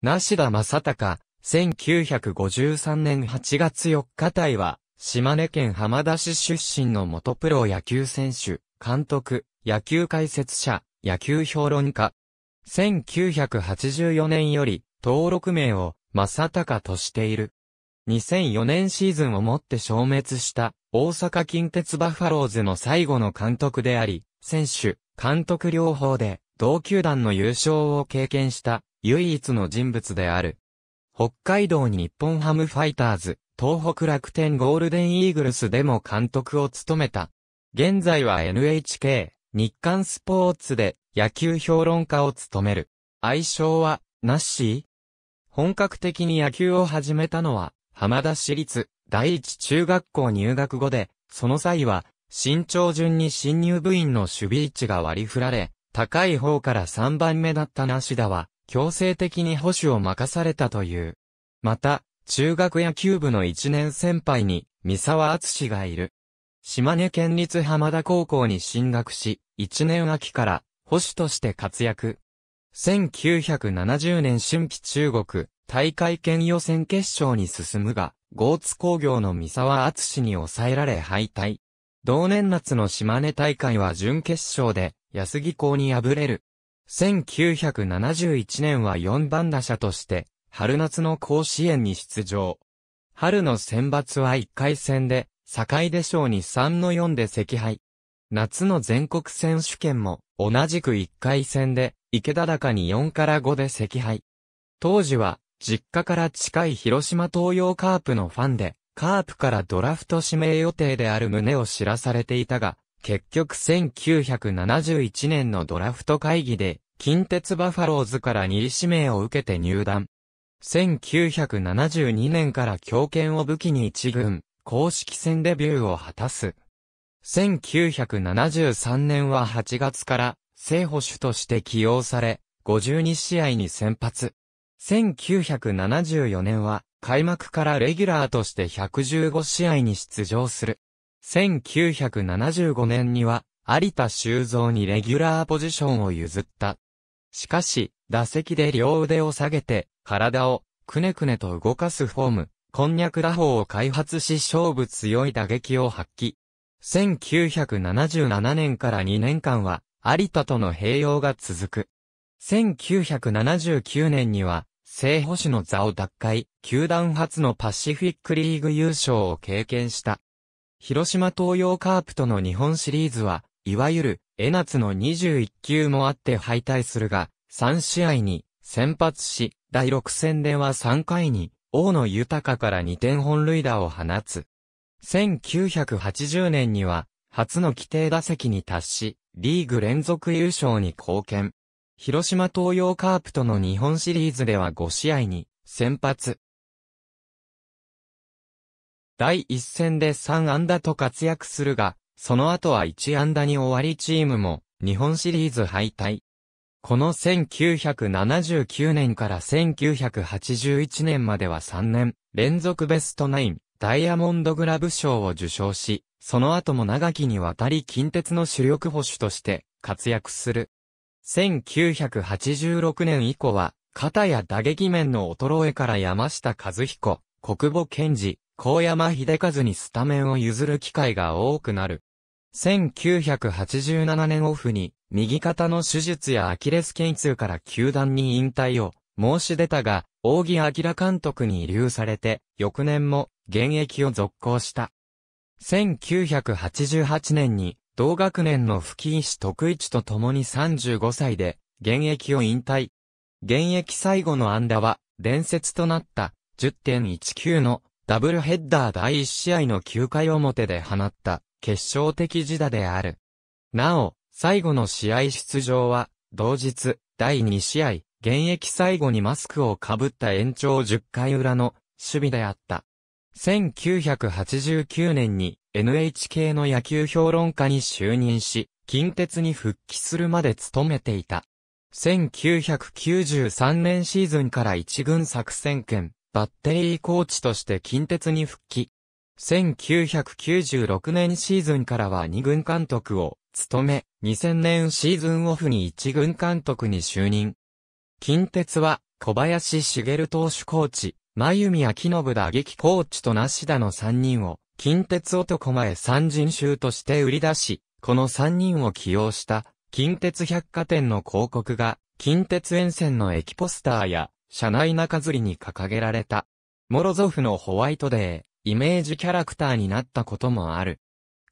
梨田正隆、1953年8月4日隊は、島根県浜田市出身の元プロ野球選手、監督、野球解説者、野球評論家。1984年より、登録名を、正隆としている。2004年シーズンをもって消滅した、大阪近鉄バファローズの最後の監督であり、選手、監督両方で、同球団の優勝を経験した、唯一の人物である。北海道日本ハムファイターズ、東北楽天ゴールデンイーグルスでも監督を務めた。現在は NHK、日刊スポーツで野球評論家を務める。愛称は、ナッシー本格的に野球を始めたのは、浜田市立第一中学校入学後で、その際は、身長順に新入部員の守備位置が割り振られ、高い方から3番目だったナシダは、強制的に保守を任されたという。また、中学野球部の一年先輩に、三沢敦がいる。島根県立浜田高校に進学し、一年秋から保守として活躍。1970年春季中国大会県予選決勝に進むが、豪津工業の三沢敦に抑えられ敗退。同年夏の島根大会は準決勝で安木校に敗れる。1971年は4番打者として、春夏の甲子園に出場。春の選抜は1回戦で、堺出賞に3の4で惜敗。夏の全国選手権も、同じく1回戦で、池田高に4から5で惜敗。当時は、実家から近い広島東洋カープのファンで、カープからドラフト指名予定である旨を知らされていたが、結局1971年のドラフト会議で、近鉄バファローズから2位指名を受けて入団。1972年から強肩を武器に一軍、公式戦デビューを果たす。1973年は8月から正捕手として起用され、52試合に先発。1974年は開幕からレギュラーとして115試合に出場する。1975年には、有田修造にレギュラーポジションを譲った。しかし、打席で両腕を下げて、体を、くねくねと動かすフォーム、こんにゃく打法を開発し勝負強い打撃を発揮。1977年から2年間は、有田との併用が続く。1979年には、正捕手の座を奪回、球団初のパシフィックリーグ優勝を経験した。広島東洋カープとの日本シリーズは、いわゆる、江夏の21球もあって敗退するが、3試合に先発し、第6戦では3回に、大野豊から2点本塁打を放つ。1980年には、初の規定打席に達し、リーグ連続優勝に貢献。広島東洋カープとの日本シリーズでは5試合に、先発、第一戦で3安打と活躍するが、その後は1安打に終わりチームも日本シリーズ敗退。この1979年から1981年までは3年連続ベストナインダイヤモンドグラブ賞を受賞し、その後も長きにわたり近鉄の主力保守として活躍する。1986年以降は、肩や打撃面の衰えから山下和彦、国母健治、高山秀和にスタメンを譲る機会が多くなる。1987年オフに、右肩の手術やアキレス腱痛から球団に引退を申し出たが、扇明監督に遺留されて、翌年も現役を続行した。1988年に、同学年の吹石徳一と共に35歳で、現役を引退。現役最後の安打は、伝説となった、10.19のダブルヘッダー第1試合の9回表で放った決勝的自打である。なお、最後の試合出場は、同日、第2試合、現役最後にマスクをかぶった延長10回裏の守備であった。1989年に NHK の野球評論家に就任し、近鉄に復帰するまで務めていた。1993年シーズンから一軍作戦権、バッテリーコーチとして近鉄に復帰。1996年シーズンからは2軍監督を務め、2000年シーズンオフに1軍監督に就任。近鉄は小林茂投手コーチ、真美明信打撃コーチと梨田の3人を、近鉄男前三人衆として売り出し、この3人を起用した、近鉄百貨店の広告が、近鉄沿線の駅ポスターや、社内中吊りに掲げられた。モロゾフのホワイトデー、イメージキャラクターになったこともある。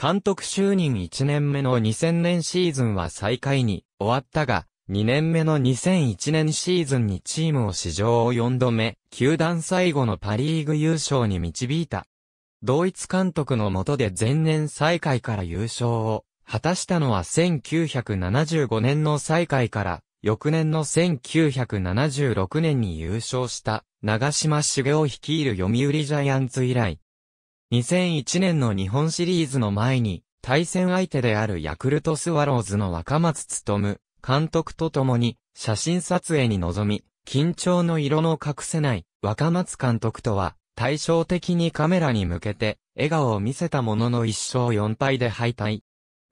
監督就任1年目の2000年シーズンは最下位に終わったが、2年目の2001年シーズンにチームを史上4度目、球団最後のパリーグ優勝に導いた。同一監督の下で前年最下位から優勝を果たしたのは1975年の最下位から翌年の1976年に優勝した長島茂を率いる読売ジャイアンツ以来、2001年の日本シリーズの前に、対戦相手であるヤクルトスワローズの若松務監督と共に写真撮影に臨み、緊張の色の隠せない若松監督とは対照的にカメラに向けて笑顔を見せたものの1勝4敗で敗退。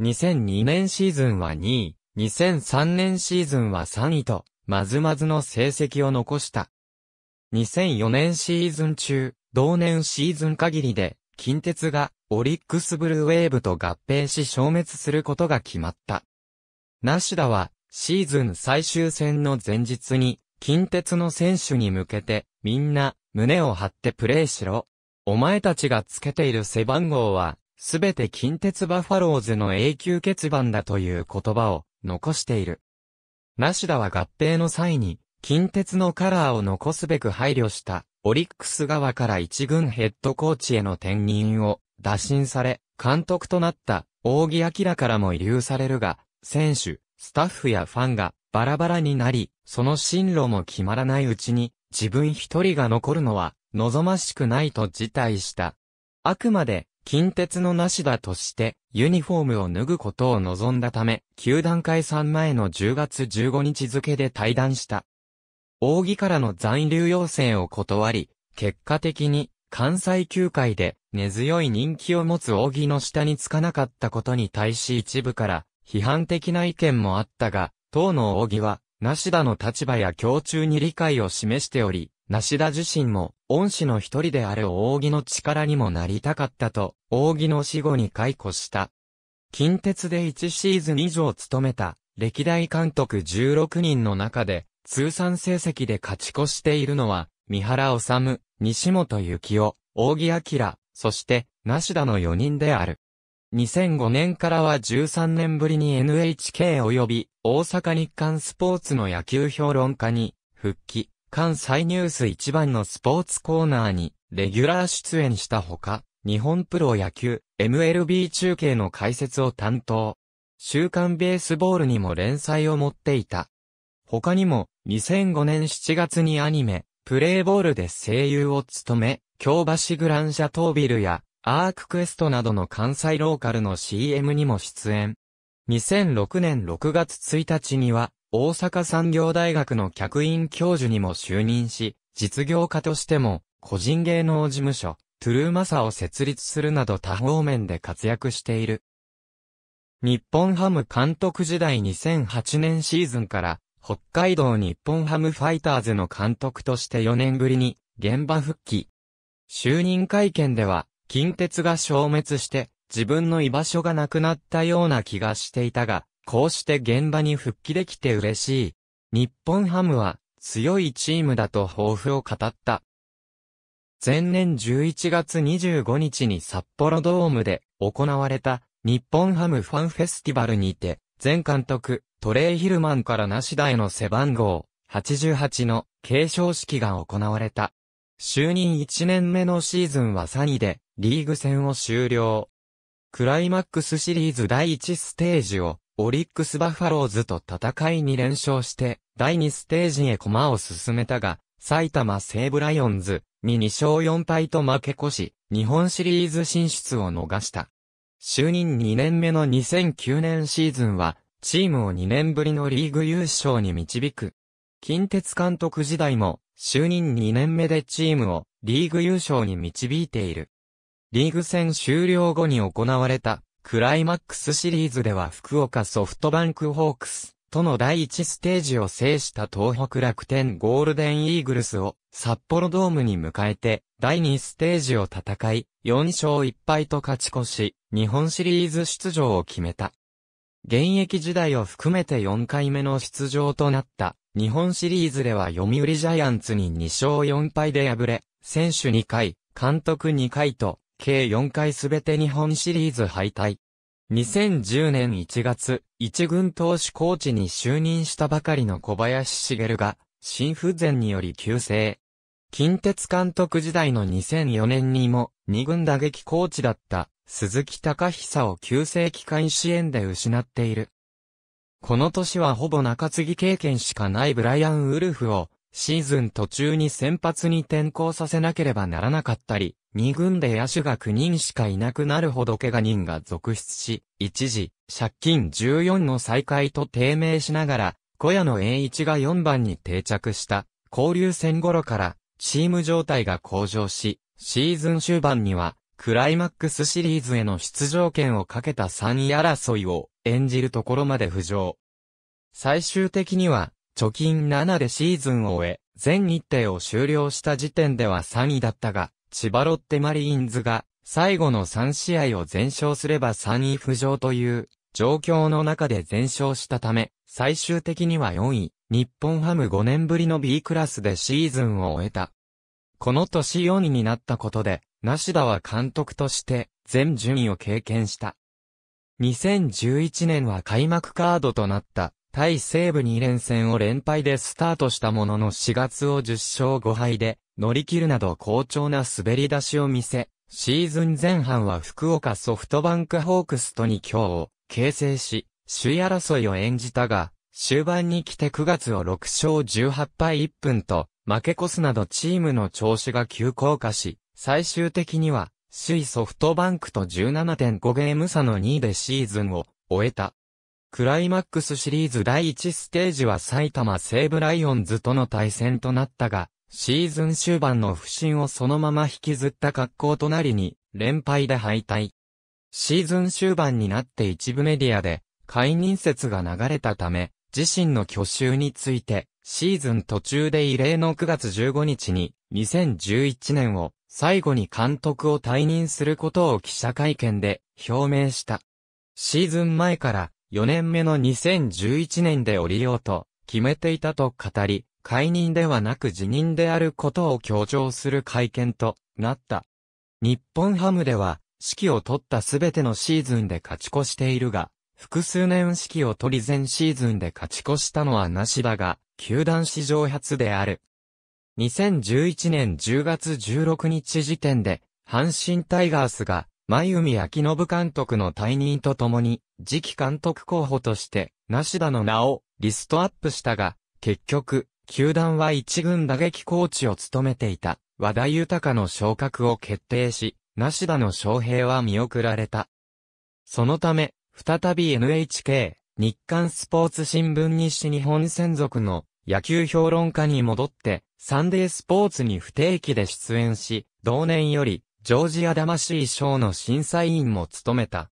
2002年シーズンは2位、2003年シーズンは3位と、まずまずの成績を残した。2004年シーズン中、同年シーズン限りで、近鉄がオリックスブルーウェーブと合併し消滅することが決まった。ナシダは、シーズン最終戦の前日に、近鉄の選手に向けて、みんな、胸を張ってプレーしろ。お前たちがつけている背番号は、すべて近鉄バファローズの永久欠番だという言葉を、残している。ナシダは合併の際に、近鉄のカラーを残すべく配慮した、オリックス側から一軍ヘッドコーチへの転任を打診され、監督となった大木明からも遺留されるが、選手、スタッフやファンがバラバラになり、その進路も決まらないうちに、自分一人が残るのは望ましくないと辞退した。あくまで近鉄の梨田としてユニフォームを脱ぐことを望んだため、球団解散前の10月15日付で退団した。扇からの残留要請を断り、結果的に関西球界で根強い人気を持つ扇の下につかなかったことに対し一部から批判的な意見もあったが、当の扇は、は、梨田の立場や胸中に理解を示しており、梨田自身も、恩師の一人である扇の力にもなりたかったと、扇の死後に解雇した。近鉄で1シーズン以上務めた、歴代監督16人の中で、通算成績で勝ち越しているのは、三原治、西本幸雄、扇明、そして、梨田の4人である。2005年からは13年ぶりに NHK 及び大阪日刊スポーツの野球評論家に復帰。関西ニュース一番のスポーツコーナーに、レギュラー出演したほか、日本プロ野球、MLB 中継の解説を担当。週刊ベースボールにも連載を持っていた。他にも、2005年7月にアニメ、プレイボールで声優を務め、京橋グランシャトービルや、アーククエストなどの関西ローカルの CM にも出演。2006年6月1日には、大阪産業大学の客員教授にも就任し、実業家としても、個人芸能事務所、トゥルーマサを設立するなど多方面で活躍している。日本ハム監督時代2008年シーズンから、北海道日本ハムファイターズの監督として4年ぶりに、現場復帰。就任会見では、近鉄が消滅して、自分の居場所がなくなったような気がしていたが、こうして現場に復帰できて嬉しい。日本ハムは強いチームだと抱負を語った。前年11月25日に札幌ドームで行われた日本ハムファンフェスティバルにて、前監督トレイ・ヒルマンからナシダへの背番号88の継承式が行われた。就任1年目のシーズンはサニでリーグ戦を終了。クライマックスシリーズ第1ステージをオリックスバファローズと戦いに連勝して、第2ステージへ駒を進めたが、埼玉西武ライオンズに2勝4敗と負け越し、日本シリーズ進出を逃した。就任2年目の2009年シーズンは、チームを2年ぶりのリーグ優勝に導く。近鉄監督時代も、就任2年目でチームをリーグ優勝に導いている。リーグ戦終了後に行われたクライマックスシリーズでは福岡ソフトバンクホークスとの第1ステージを制した東北楽天ゴールデンイーグルスを札幌ドームに迎えて第2ステージを戦い4勝1敗と勝ち越し日本シリーズ出場を決めた。現役時代を含めて4回目の出場となった日本シリーズでは読売ジャイアンツに2勝4敗で敗れ、選手2回、監督2回と計4回すべて日本シリーズ敗退。2010年1月、一軍投手コーチに就任したばかりの小林茂が、心不全により急性。近鉄監督時代の2004年にも、二軍打撃コーチだった鈴木隆久を急性機関支援で失っている。この年はほぼ中継ぎ経験しかないブライアン・ウルフをシーズン途中に先発に転向させなければならなかったり、二軍で野手が9人しかいなくなるほど怪我人が続出し、一時、借金14の再開と低迷しながら、小屋の栄一が4番に定着した、交流戦頃から、チーム状態が向上し、シーズン終盤には、クライマックスシリーズへの出場権をかけた3位争いを演じるところまで浮上。最終的には、貯金7でシーズンを終え、全日程を終了した時点では3位だったが、千葉ロッテマリーンズが最後の3試合を全勝すれば3位浮上という状況の中で全勝したため、最終的には4位、日本ハム5年ぶりの B クラスでシーズンを終えた。この年4位になったことで、梨田は監督として全順位を経験した。2011年は開幕カードとなった対西部2連戦を連敗でスタートしたものの4月を10勝5敗で乗り切るなど好調な滑り出しを見せ、シーズン前半は福岡ソフトバンクホークスと今強を形成し、首位争いを演じたが、終盤に来て9月を6勝18敗1分と、負け越すなどチームの調子が急降下し、最終的には、首位ソフトバンクと17.5ゲーム差の2位でシーズンを終えた。クライマックスシリーズ第1ステージは埼玉西武ライオンズとの対戦となったが、シーズン終盤の不振をそのまま引きずった格好となりに、連敗で敗退。シーズン終盤になって一部メディアで、解任説が流れたため、自身の去就について、シーズン途中で異例の9月15日に、2011年を最後に監督を退任することを記者会見で表明した。シーズン前から4年目の2011年で降りようと決めていたと語り、解任ではなく辞任であることを強調する会見となった。日本ハムでは、指揮を取ったすべてのシーズンで勝ち越しているが、複数年指揮を取り全シーズンで勝ち越したのはなしだが、球団史上初である。2011年10月16日時点で、阪神タイガースが、真由美明信監督の退任とともに、次期監督候補として、なしだの名をリストアップしたが、結局、球団は一軍打撃コーチを務めていた、和田豊の昇格を決定し、梨田の招平は見送られた。そのため、再び NHK、日刊スポーツ新聞西日本専属の野球評論家に戻って、サンデースポーツに不定期で出演し、同年より、ジョージア魂賞の審査委員も務めた。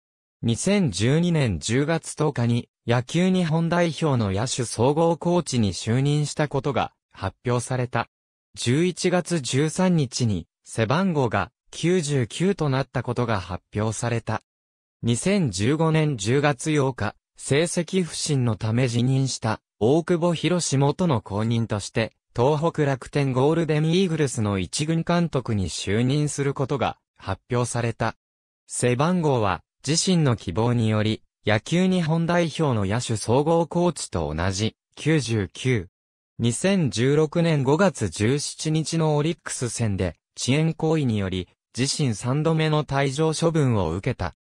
2012年10月10日に、野球日本代表の野手総合コーチに就任したことが発表された。11月13日に背番号が99となったことが発表された。2015年10月8日、成績不振のため辞任した大久保博士元の後任として、東北楽天ゴールデンイーグルスの一軍監督に就任することが発表された。背番号は自身の希望により野球日本代表の野手総合コーチと同じ、99。2016年5月17日のオリックス戦で、遅延行為により、自身3度目の退場処分を受けた。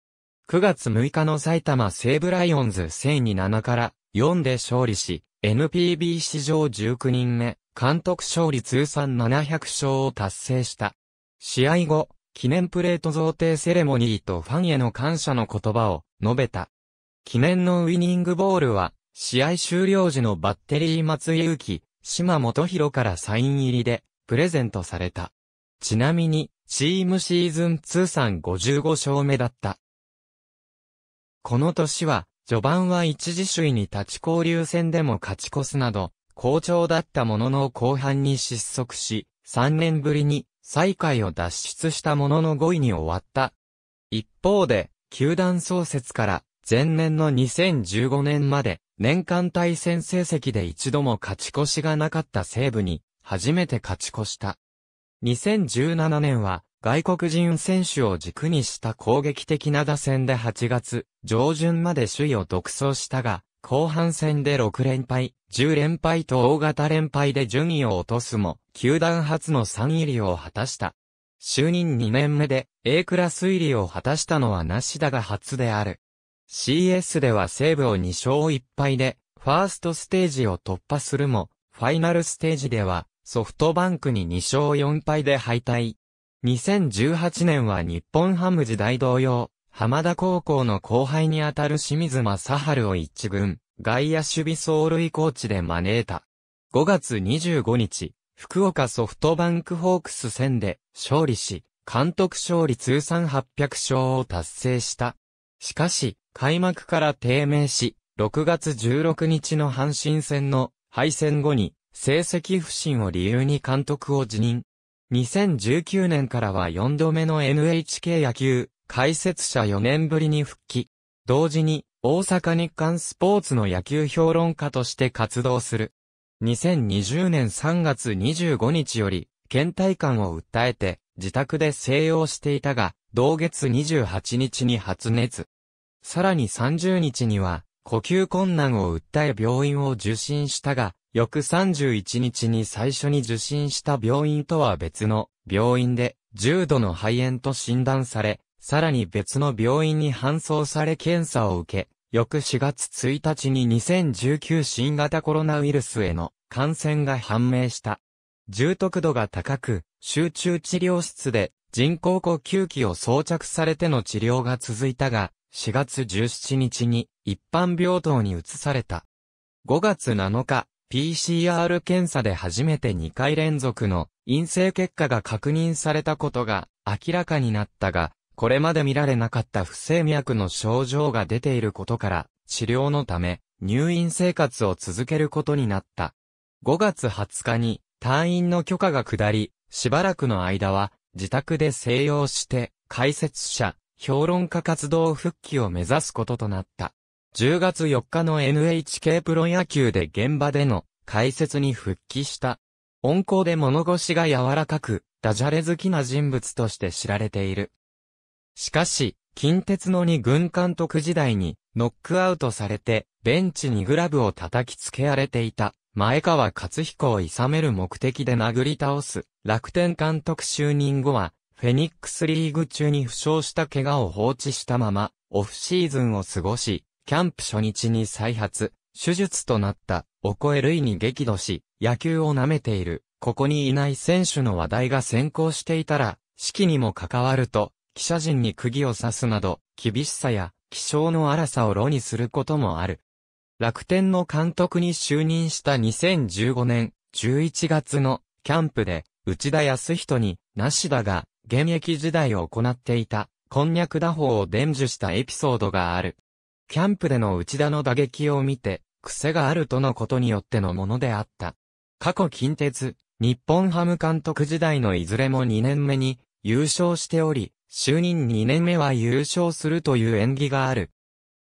9月6日の埼玉西武ライオンズ戦に7から4で勝利し、NPB 史上19人目、監督勝利通算700勝を達成した。試合後、記念プレート贈呈セレモニーとファンへの感謝の言葉を述べた。記念のウィニングボールは、試合終了時のバッテリー松井ゆうき、島本博からサイン入りで、プレゼントされた。ちなみに、チームシーズン通算55勝目だった。この年は、序盤は一時首位に立ち交流戦でも勝ち越すなど、好調だったものの後半に失速し、3年ぶりに最下位を脱出したものの5位に終わった。一方で、球団創設から前年の2015年まで、年間対戦成績で一度も勝ち越しがなかった西武に、初めて勝ち越した。2017年は、外国人選手を軸にした攻撃的な打線で8月、上旬まで首位を独走したが、後半戦で6連敗、10連敗と大型連敗で順位を落とすも、球団初の3入りを果たした。就任2年目で A クラス入りを果たしたのはなしだが初である。CS では西武を2勝1敗で、ファーストステージを突破するも、ファイナルステージでは、ソフトバンクに2勝4敗で敗退。2018年は日本ハム時代同様、浜田高校の後輩にあたる清水正春を一軍、外野守備走塁コーチで招いた。5月25日、福岡ソフトバンクホークス戦で勝利し、監督勝利通算800勝を達成した。しかし、開幕から低迷し、6月16日の阪神戦の敗戦後に成績不振を理由に監督を辞任。2019年からは4度目の NHK 野球解説者4年ぶりに復帰。同時に大阪日刊スポーツの野球評論家として活動する。2020年3月25日より倦怠感を訴えて自宅で静養していたが、同月28日に発熱。さらに30日には、呼吸困難を訴え病院を受診したが、翌31日に最初に受診した病院とは別の病院で重度の肺炎と診断され、さらに別の病院に搬送され検査を受け、翌4月1日に2019新型コロナウイルスへの感染が判明した。重篤度が高く、集中治療室で人工呼吸器を装着されての治療が続いたが、4月17日に一般病棟に移された。5月7日、PCR 検査で初めて2回連続の陰性結果が確認されたことが明らかになったが、これまで見られなかった不整脈の症状が出ていることから、治療のため入院生活を続けることになった。5月20日に退院の許可が下り、しばらくの間は自宅で静養して、解説者、評論家活動復帰を目指すこととなった。10月4日の NHK プロ野球で現場での解説に復帰した。温厚で物腰が柔らかく、ダジャレ好きな人物として知られている。しかし、近鉄の二軍監督時代にノックアウトされて、ベンチにグラブを叩きつけられていた、前川勝彦をさめる目的で殴り倒す、楽天監督就任後は、フェニックスリーグ中に負傷した怪我を放置したまま、オフシーズンを過ごし、キャンプ初日に再発、手術となった、お声類に激怒し、野球を舐めている、ここにいない選手の話題が先行していたら、式にも関わると、記者陣に釘を刺すなど、厳しさや、気象の荒さを炉にすることもある。楽天の監督に就任した2015年11月のキャンプで内田康人に、梨田が現役時代を行っていた、こんにゃく打法を伝授したエピソードがある。キャンプでの内田の打撃を見て、癖があるとのことによってのものであった。過去近鉄、日本ハム監督時代のいずれも2年目に優勝しており、就任2年目は優勝するという演技がある。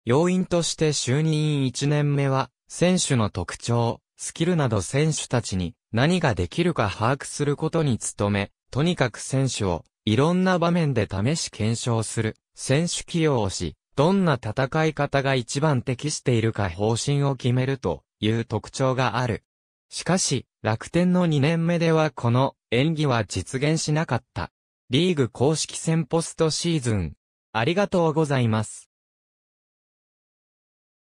要因として就任1年目は、選手の特徴、スキルなど選手たちに何ができるか把握することに努め、とにかく選手を、いろんな場面で試し検証する、選手起用をし、どんな戦い方が一番適しているか方針を決めるという特徴がある。しかし、楽天の2年目ではこの演技は実現しなかった。リーグ公式戦ポストシーズン。ありがとうございます。